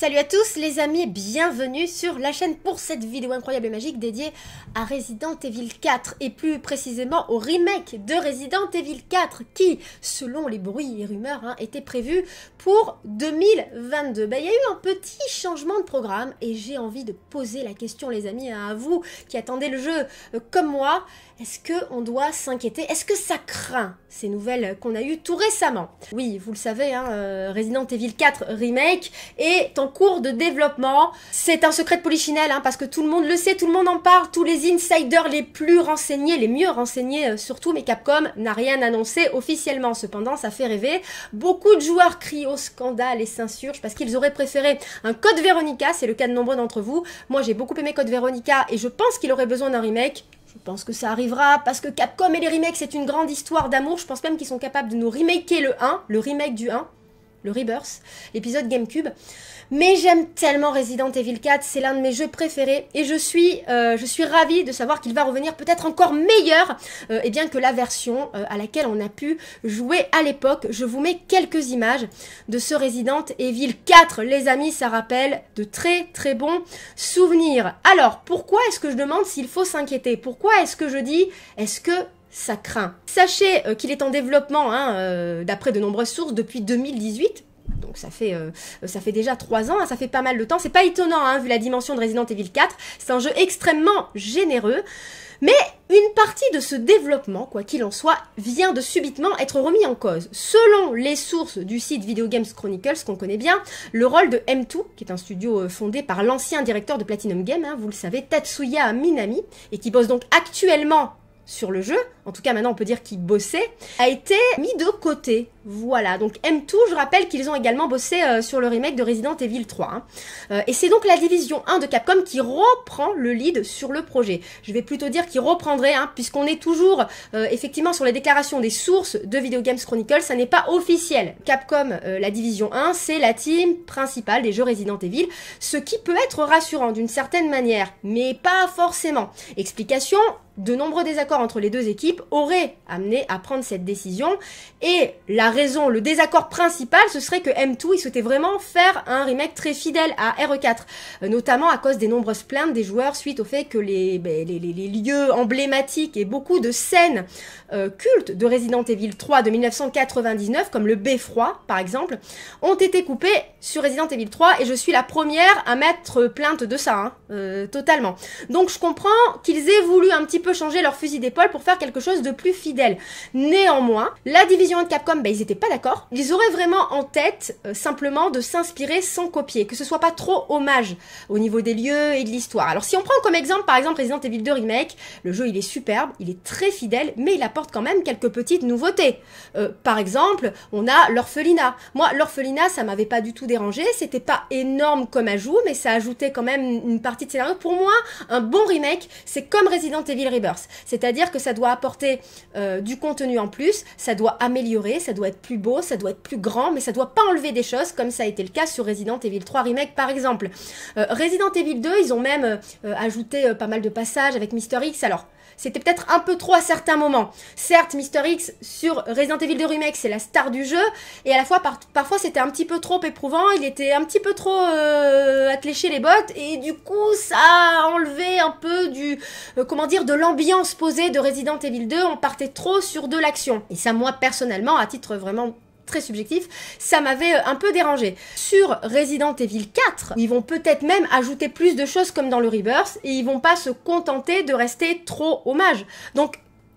Salut à tous les amis bienvenue sur la chaîne pour cette vidéo incroyable et magique dédiée à Resident Evil 4 et plus précisément au remake de Resident Evil 4 qui, selon les bruits et rumeurs, hein, était prévu pour 2022. Ben, il y a eu un petit changement de programme et j'ai envie de poser la question les amis hein, à vous qui attendez le jeu euh, comme moi. Est-ce qu'on doit s'inquiéter Est-ce que ça craint ces nouvelles qu'on a eues tout récemment Oui, vous le savez, hein, euh, Resident Evil 4 remake est en cours de développement. C'est un secret de polichinelle hein, parce que tout le monde le sait, tout le monde en parle, tous les insiders les plus renseignés, les mieux renseignés euh, surtout, mais Capcom n'a rien annoncé officiellement. Cependant, ça fait rêver. Beaucoup de joueurs crient au scandale et s'insurgent parce qu'ils auraient préféré un code Veronica, c'est le cas de nombreux d'entre vous. Moi j'ai beaucoup aimé Code Veronica et je pense qu'il aurait besoin d'un remake. Je pense que ça arrivera parce que Capcom et les remakes c'est une grande histoire d'amour. Je pense même qu'ils sont capables de nous remaker le 1, le remake du 1 le Rebirth, l'épisode GameCube. Mais j'aime tellement Resident Evil 4, c'est l'un de mes jeux préférés et je suis, euh, je suis ravie de savoir qu'il va revenir peut-être encore meilleur euh, et bien que la version euh, à laquelle on a pu jouer à l'époque. Je vous mets quelques images de ce Resident Evil 4. Les amis, ça rappelle de très très bons souvenirs. Alors, pourquoi est-ce que je demande s'il faut s'inquiéter Pourquoi est-ce que je dis est-ce que ça craint. Sachez euh, qu'il est en développement, hein, euh, d'après de nombreuses sources, depuis 2018. Donc ça fait, euh, ça fait déjà 3 ans, hein, ça fait pas mal de temps. C'est pas étonnant, hein, vu la dimension de Resident Evil 4. C'est un jeu extrêmement généreux. Mais une partie de ce développement, quoi qu'il en soit, vient de subitement être remis en cause. Selon les sources du site Video Games Chronicles, qu'on connaît bien, le rôle de M2, qui est un studio fondé par l'ancien directeur de Platinum Game, vous le savez, Tatsuya Minami, et qui bosse donc actuellement sur le jeu, en tout cas maintenant on peut dire qu'il bossait, a été mis de côté. Voilà, donc M2, je rappelle qu'ils ont également bossé euh, sur le remake de Resident Evil 3. Hein. Euh, et c'est donc la division 1 de Capcom qui reprend le lead sur le projet. Je vais plutôt dire qu'il reprendrait, hein, puisqu'on est toujours euh, effectivement sur les déclarations des sources de Video Games Chronicle, ça n'est pas officiel. Capcom, la division 1, c'est la team principale des jeux Resident Evil, ce qui peut être rassurant d'une certaine manière, mais pas forcément. Explication, de nombreux désaccords entre les deux équipes aurait amené à prendre cette décision. Et la raison, le désaccord principal, ce serait que M2, il souhaitait vraiment faire un remake très fidèle à e RE4, euh, notamment à cause des nombreuses plaintes des joueurs suite au fait que les, ben, lieux emblématiques et beaucoup de scènes euh, cultes de Resident Evil 3 de 1999, comme le beffroi par exemple, ont été coupés sur Resident Evil 3 et je suis la première à mettre plainte de ça, hein, euh, totalement. Donc je comprends qu'ils aient voulu un petit peu changer leur fusil d'épaule pour faire quelque chose de plus fidèle. Néanmoins, la division de Capcom, ben, ils n'étaient pas d'accord. Ils auraient vraiment en tête euh, simplement de s'inspirer sans copier, que ce soit pas trop hommage au niveau des lieux et de l'histoire. Alors si on prend comme exemple par exemple Resident Evil 2 Remake, le jeu il est superbe, il est très fidèle, mais il apporte quand même quelques petites nouveautés. Euh, par exemple, on a l'orphelinat. Moi, l'orphelinat, ça m'avait pas du tout dérangé, c'était pas énorme comme ajout, mais ça ajoutait quand même une partie de scénario. Pour moi, un bon remake, c'est comme Resident Evil Rebirth, c'est-à-dire que ça doit apporter euh, du contenu en plus, ça doit améliorer, ça doit être plus beau, ça doit être plus grand, mais ça doit pas enlever des choses comme ça a été le cas sur Resident Evil 3 Remake par exemple. Euh, Resident Evil 2, ils ont même euh, ajouté pas mal de passages avec Mister X. Alors, c'était peut-être un peu trop à certains moments. Certes, Mister X sur Resident Evil 2 Remake, c'est la star du jeu, et à la fois, parfois, c'était un petit peu trop éprouvant, il était un petit peu trop à euh, les bottes, et du coup, ça a enlevé un peu du, euh, comment dire, de l'ambiance posée de Resident Evil 2, on partait trop sur de l'action. Et ça, moi, personnellement, à titre vraiment très subjectif, ça m'avait euh, un peu dérangé. Sur Resident Evil 4, ils vont peut-être même ajouter plus de choses comme dans le Reverse et ils vont pas se contenter de rester trop hommage. Donc,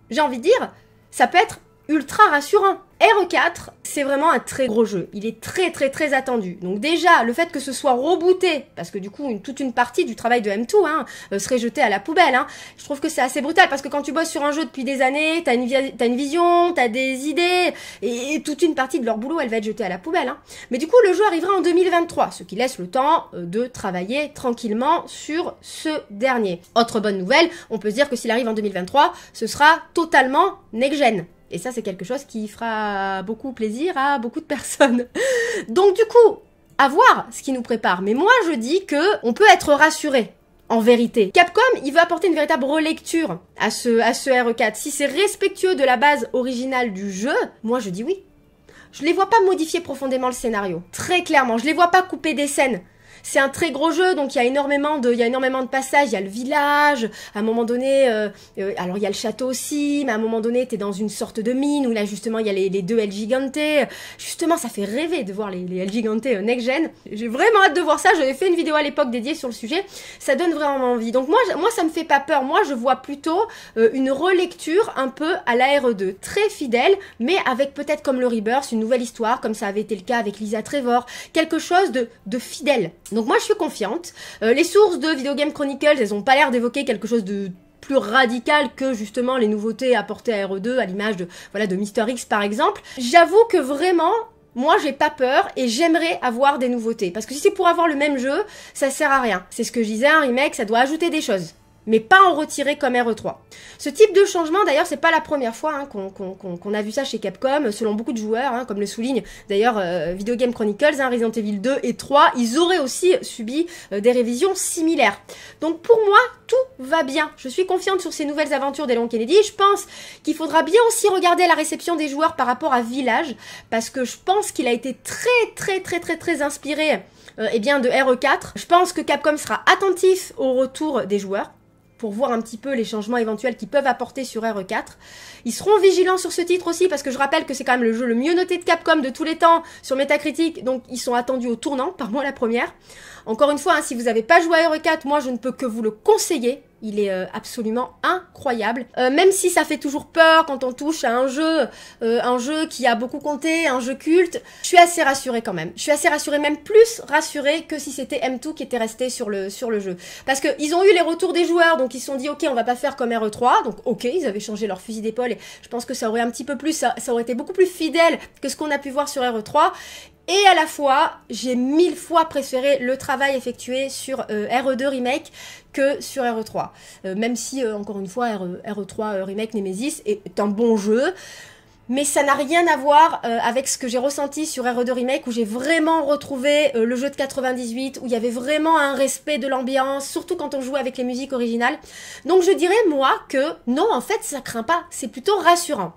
j'ai envie de dire, ça peut être ultra rassurant. r 4 c'est vraiment un très gros jeu. Il est très très très attendu. Donc déjà, le fait que ce soit rebooté, parce que du coup, toute une partie du travail de M2 hein, euh, serait jetée à la poubelle, hein, je trouve que c'est assez brutal, parce que quand tu bosses sur un jeu depuis des années, t'as une, as une vision, t'as des idées, et, toute une partie de leur boulot, elle va être jetée à la poubelle. Hein. Mais du coup, le jeu arrivera en 2023, ce qui laisse le temps euh, de travailler tranquillement sur ce dernier. Autre bonne nouvelle, on peut se dire que s'il arrive en 2023, ce sera totalement next-gen. Et ça, c'est quelque chose qui fera beaucoup plaisir à beaucoup de personnes. Donc du coup, à voir ce qui nous prépare. Mais moi, je dis que on peut être rassuré. En vérité, Capcom, il veut apporter une véritable relecture à ce, à e RE4. Si c'est respectueux de la base originale du jeu, moi je dis oui. Je ne les vois pas modifier profondément le scénario. Très clairement, je ne les vois pas couper des scènes c'est un très gros jeu, donc il y a énormément de, il y a énormément de passages. Il y a le village. À un moment donné, euh, euh alors il y a le château aussi, mais à un moment donné, t'es dans une sorte de mine où là justement il y a les, deux El Gigante. Justement, ça fait rêver de voir les, les El Gigante euh, next gen. J'ai vraiment hâte de voir ça. J'avais fait une vidéo à l'époque dédiée sur le sujet. Ça donne vraiment envie. Donc moi, moi ça me fait pas peur. Moi, je vois plutôt euh, une relecture un peu à la RE2, très fidèle, mais avec peut-être comme le Rebirth une nouvelle histoire, comme ça avait été le cas avec Lisa Trevor, quelque chose de, de fidèle. Donc moi je suis confiante. Euh, les sources de Video Game Chronicles, elles ont pas l'air d'évoquer quelque chose de plus radical que justement les nouveautés apportées à RE2 à l'image de voilà de Mister X par exemple. J'avoue que vraiment moi, j'ai pas peur et j'aimerais avoir des nouveautés. Parce que si c'est pour avoir le même jeu, ça sert à rien. C'est ce que je disais, un remake, ça doit ajouter des choses mais pas en retirer comme RE3. Ce type de changement, d'ailleurs, c'est pas la première fois hein, qu'on a vu ça chez Capcom, selon beaucoup de joueurs, hein, comme le souligne d'ailleurs euh, Video Game Chronicles, hein, Resident Evil 2 et 3, ils auraient aussi subi euh, des révisions similaires. Donc pour moi, tout va bien. Je suis confiante sur ces nouvelles aventures d'Elon Kennedy. Je pense qu'il faudra bien aussi regarder la réception des joueurs par rapport à Village, parce que je pense qu'il a été très très très très très inspiré euh, eh bien, de e RE4. Je pense que Capcom sera attentif au retour des joueurs pour voir un petit peu les changements éventuels qu'ils peuvent apporter sur r 4 e Ils seront vigilants sur ce titre aussi parce que je rappelle que c'est quand même le jeu le mieux noté de Capcom de tous les temps sur Metacritic, donc ils sont attendus au tournant, par moi la première. Encore une fois, hein, si vous n'avez pas joué à e RE4, moi je ne peux que vous le conseiller il est euh, absolument incroyable. Euh, même si ça fait toujours peur quand on touche à un jeu, euh, un jeu qui a beaucoup compté, un jeu culte, je suis assez rassurée quand même. Je suis assez rassurée, même plus rassurée que si c'était M2 qui était resté sur le, sur le jeu. Parce que ils ont eu les retours des joueurs, donc ils se sont dit, ok, on va pas faire comme RE3, donc ok, ils avaient changé leur fusil d'épaule et je pense que ça aurait un petit peu plus, ça, ça aurait été beaucoup plus fidèle que ce qu'on a pu voir sur RE3 et à la fois, j'ai mille fois préféré le travail effectué sur euh, RE2 Remake que sur RE3. Euh, même si, euh, encore une fois, RE, 3 e Remake Nemesis est un bon jeu. Mais ça n'a rien à voir avec ce que j'ai ressenti sur RE2 Remake où j'ai vraiment retrouvé le jeu de 98, où il y avait vraiment un respect de l'ambiance, surtout quand on joue avec les musiques originales. Donc je dirais, moi, que non, en fait, ça craint pas. C'est plutôt rassurant.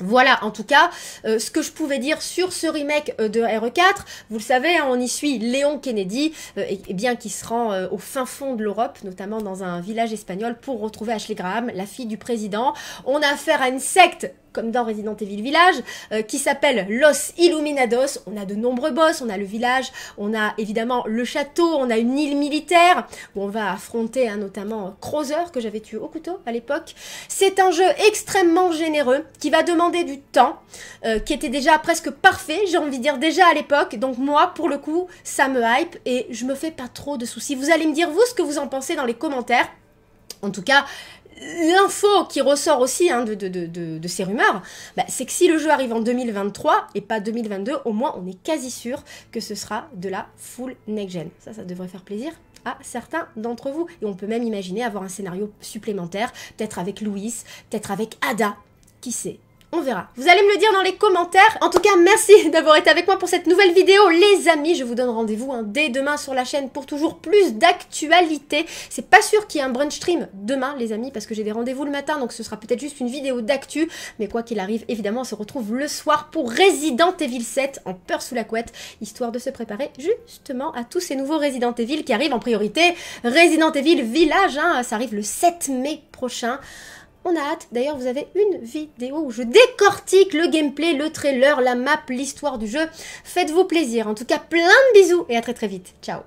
Voilà en tout cas euh, ce que je pouvais dire sur ce remake euh, de e RE4. Vous le savez, hein, on y suit Léon Kennedy, euh, et, bien qui se rend au fin fond de l'Europe, notamment dans un village espagnol, pour retrouver Ashley Graham, la fille du président. On a affaire à une secte comme dans Resident Evil Village, euh, qui s'appelle Los Illuminados. On a de nombreux boss, on a le village, on a évidemment le château, on a une île militaire, où on va affronter hein, notamment euh, Crozer, que j'avais tué au couteau à l'époque. C'est un jeu extrêmement généreux, qui va demander du temps, euh, qui était déjà presque parfait, j'ai envie de dire déjà à l'époque. Donc moi, pour le coup, ça me hype et je me fais pas trop de soucis. Vous allez me dire, vous, ce que vous en pensez dans les commentaires. En tout cas, l'info qui ressort aussi hein, de, de, de, ces rumeurs, bah, c'est que si le jeu arrive en 2023 et pas 2022, au moins on est quasi sûr que ce sera de la full next-gen. Ça, ça devrait faire plaisir à certains d'entre vous. Et on peut même imaginer avoir un scénario supplémentaire, peut-être avec Louis, peut-être avec Ada, qui sait on verra. Vous allez me le dire dans les commentaires. En tout cas, merci d'avoir été avec moi pour cette nouvelle vidéo. Les amis, je vous donne rendez-vous hein, dès demain sur la chaîne pour toujours plus d'actualité. C'est pas sûr qu'il y ait un brunch stream demain, les amis, parce que j'ai des rendez-vous le matin, donc ce sera peut-être juste une vidéo d'actu. Mais quoi qu'il arrive, évidemment, on se retrouve le soir pour Resident Evil 7 en peur sous la couette, histoire de se préparer justement à tous ces nouveaux Resident Evil qui arrivent en priorité. Resident Evil Village, hein, ça arrive le 7 mai prochain. On a hâte. D'ailleurs, vous avez une vidéo où je décortique le gameplay, le trailer, la map, l'histoire du jeu. Faites-vous plaisir. En tout cas, plein de bisous et à très très vite. Ciao